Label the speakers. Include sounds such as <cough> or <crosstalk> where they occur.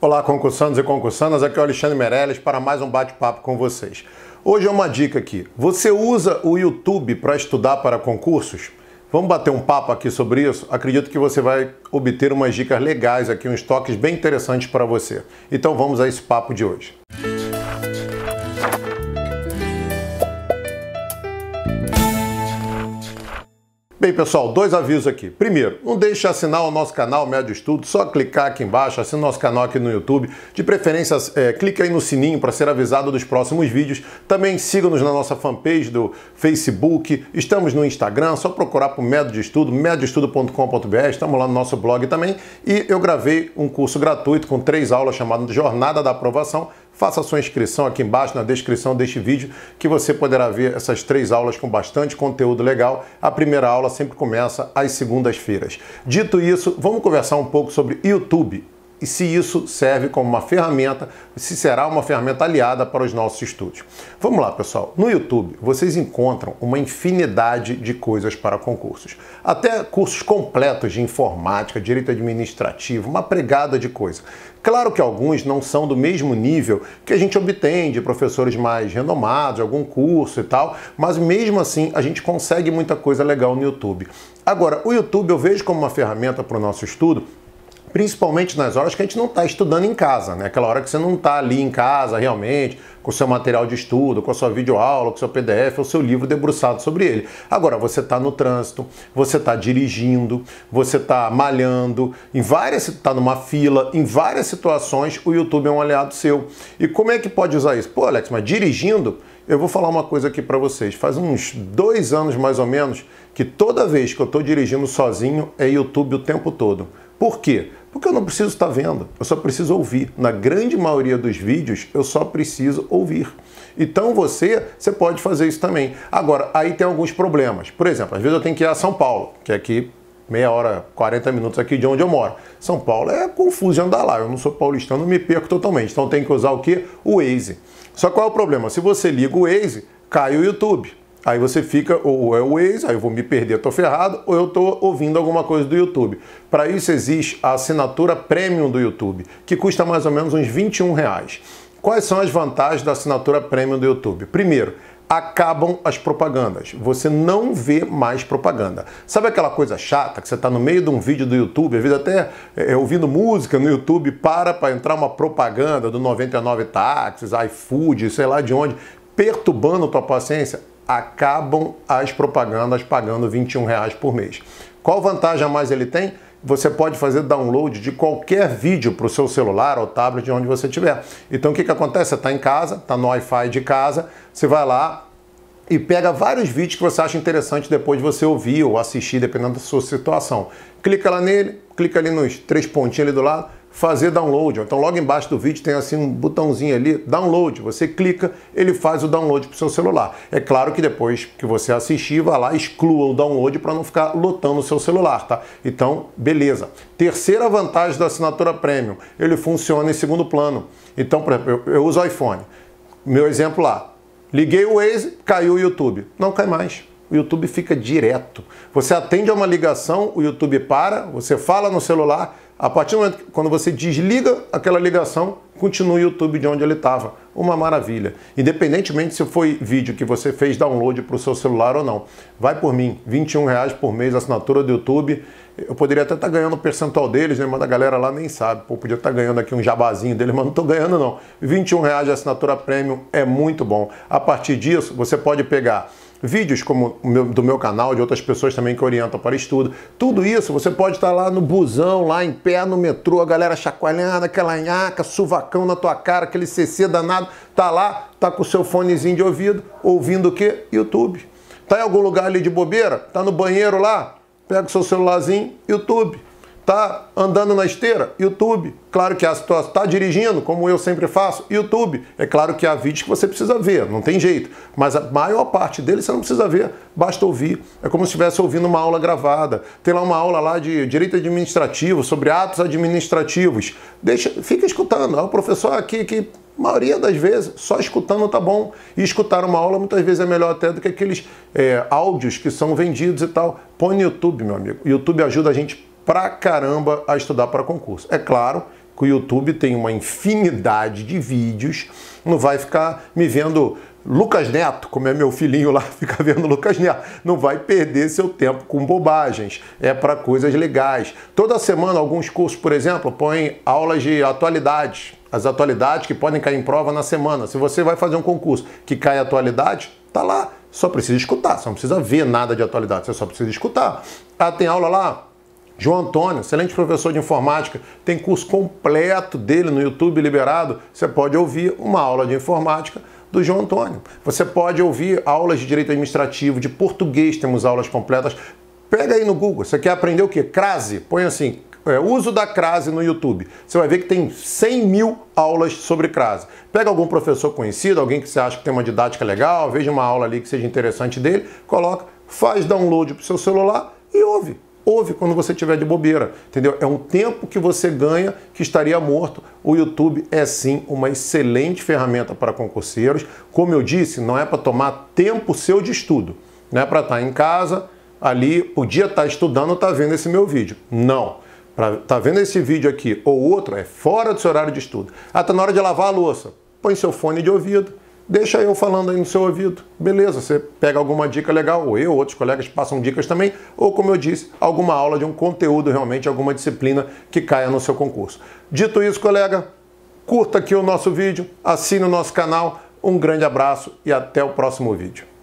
Speaker 1: Olá, concursandos e concursandas, aqui é o Alexandre Meirelles para mais um bate-papo com vocês. Hoje é uma dica aqui. Você usa o YouTube para estudar para concursos? Vamos bater um papo aqui sobre isso? Acredito que você vai obter umas dicas legais aqui, uns toques bem interessantes para você. Então vamos a esse papo de hoje. Música Bem, pessoal, dois avisos aqui. Primeiro, não deixe de assinar o nosso canal Médio Estudo, só clicar aqui embaixo, assina o nosso canal aqui no YouTube. De preferência, é, clique aí no sininho para ser avisado dos próximos vídeos. Também siga-nos na nossa fanpage do Facebook, estamos no Instagram, só procurar por Médio de Estudo, medioestudo.com.br, estamos lá no nosso blog também. E eu gravei um curso gratuito com três aulas chamado Jornada da Aprovação, faça sua inscrição aqui embaixo na descrição deste vídeo que você poderá ver essas três aulas com bastante conteúdo legal. A primeira aula sempre começa às segundas-feiras. Dito isso, vamos conversar um pouco sobre YouTube e se isso serve como uma ferramenta, se será uma ferramenta aliada para os nossos estudos. Vamos lá, pessoal. No YouTube, vocês encontram uma infinidade de coisas para concursos. Até cursos completos de informática, direito administrativo, uma pregada de coisa. Claro que alguns não são do mesmo nível que a gente obtém de professores mais renomados, algum curso e tal, mas mesmo assim a gente consegue muita coisa legal no YouTube. Agora, o YouTube eu vejo como uma ferramenta para o nosso estudo principalmente nas horas que a gente não está estudando em casa, né? Aquela hora que você não está ali em casa realmente, com o seu material de estudo, com a sua videoaula, com o seu PDF, o seu livro debruçado sobre ele. Agora, você está no trânsito, você está dirigindo, você está malhando, em várias está numa fila, em várias situações o YouTube é um aliado seu. E como é que pode usar isso? Pô, Alex, mas dirigindo, eu vou falar uma coisa aqui para vocês. Faz uns dois anos mais ou menos que toda vez que eu estou dirigindo sozinho é YouTube o tempo todo. Por quê? Porque eu não preciso estar vendo, eu só preciso ouvir. Na grande maioria dos vídeos, eu só preciso ouvir. Então você, você pode fazer isso também. Agora, aí tem alguns problemas. Por exemplo, às vezes eu tenho que ir a São Paulo, que é aqui meia hora, 40 minutos aqui de onde eu moro. São Paulo é confuso de andar lá. Eu não sou paulistano, me perco totalmente. Então tem que usar o quê? O Waze. Só qual é o problema? Se você liga o Waze, cai o YouTube. Aí você fica, ou é o Waze, aí eu vou me perder, tô ferrado, ou eu tô ouvindo alguma coisa do YouTube. Para isso existe a assinatura Premium do YouTube, que custa mais ou menos uns 21 reais. Quais são as vantagens da assinatura Premium do YouTube? Primeiro, acabam as propagandas. Você não vê mais propaganda. Sabe aquela coisa chata que você está no meio de um vídeo do YouTube, às vezes até é, é ouvindo música no YouTube, para para entrar uma propaganda do 99 táxis, iFood, sei lá de onde, perturbando tua paciência? acabam as propagandas pagando R$ 21 reais por mês. Qual vantagem a mais ele tem? Você pode fazer download de qualquer vídeo para o seu celular ou tablet, de onde você tiver. Então o que, que acontece? Você está em casa, está no Wi-Fi de casa, você vai lá, e pega vários vídeos que você acha interessante depois de você ouvir ou assistir, dependendo da sua situação. Clica lá nele, clica ali nos três pontinhos ali do lado, fazer download. Então logo embaixo do vídeo tem assim um botãozinho ali, download. Você clica, ele faz o download para o seu celular. É claro que depois que você assistir, vá lá, exclua o download para não ficar lotando o seu celular, tá? Então, beleza. Terceira vantagem da assinatura Premium, ele funciona em segundo plano. Então, por exemplo, eu, eu uso iPhone. Meu exemplo lá, liguei o Waze, caiu o YouTube. Não cai mais o YouTube fica direto. Você atende a uma ligação, o YouTube para, você fala no celular, a partir do momento que quando você desliga aquela ligação, continua o YouTube de onde ele estava. Uma maravilha. Independentemente se foi vídeo que você fez download para o seu celular ou não. Vai por mim, R$21,00 por mês assinatura do YouTube. Eu poderia até estar tá ganhando o um percentual deles, né? mas a galera lá nem sabe. Pô, podia estar tá ganhando aqui um jabazinho dele, mas não estou ganhando não. R$21 de assinatura premium é muito bom. A partir disso, você pode pegar vídeos como do meu canal, de outras pessoas também que orientam para estudo. Tudo isso você pode estar lá no busão, lá em pé, no metrô, a galera chacoalhando, aquela nhaca, suvacão na tua cara, aquele CC danado. Tá lá, tá com o seu fonezinho de ouvido, ouvindo o quê? YouTube. Tá em algum lugar ali de bobeira? Tá no banheiro lá? Pega o seu celularzinho, YouTube. Tá andando na esteira? YouTube. Claro que a situação está dirigindo, como eu sempre faço, YouTube. É claro que há vídeos que você precisa ver, não tem jeito. Mas a maior parte deles você não precisa ver, basta ouvir. É como se estivesse ouvindo uma aula gravada. Tem lá uma aula lá de direito administrativo, sobre atos administrativos. Deixa, fica escutando. É o professor aqui que a maioria das vezes, só escutando tá bom. E escutar uma aula muitas vezes é melhor até do que aqueles é, áudios que são vendidos e tal. Põe no YouTube, meu amigo. YouTube ajuda a gente pra caramba a estudar para concurso. É claro que o YouTube tem uma infinidade de vídeos, não vai ficar me vendo Lucas Neto, como é meu filhinho lá, <laughs> fica vendo Lucas Neto, não vai perder seu tempo com bobagens, é para coisas legais. Toda semana alguns cursos, por exemplo, põem aulas de atualidades, as atualidades que podem cair em prova na semana. Se você vai fazer um concurso que cai atualidade, tá lá, só precisa escutar, só não precisa ver nada de atualidade, você só precisa escutar. Ah, tem aula lá João Antônio, excelente professor de informática, tem curso completo dele no YouTube liberado. Você pode ouvir uma aula de informática do João Antônio. Você pode ouvir aulas de direito administrativo, de português, temos aulas completas. Pega aí no Google, você quer aprender o quê? Crase, põe assim, é, uso da crase no YouTube. Você vai ver que tem 100 mil aulas sobre crase. Pega algum professor conhecido, alguém que você acha que tem uma didática legal, veja uma aula ali que seja interessante dele, coloca, faz download para o seu celular e ouve ouve quando você tiver de bobeira, entendeu? É um tempo que você ganha que estaria morto. O YouTube é sim uma excelente ferramenta para concurseiros. Como eu disse, não é para tomar tempo seu de estudo, não é para estar em casa ali, podia estar tá estudando, está vendo esse meu vídeo. Não. Pra, tá vendo esse vídeo aqui ou outro, é fora do seu horário de estudo. Ah, tá na hora de lavar a louça. Põe seu fone de ouvido deixa eu falando aí no seu ouvido. Beleza, você pega alguma dica legal, ou eu, outros colegas passam dicas também, ou como eu disse, alguma aula de um conteúdo realmente, alguma disciplina que caia no seu concurso. Dito isso, colega, curta aqui o nosso vídeo, assine o nosso canal, um grande abraço e até o próximo vídeo.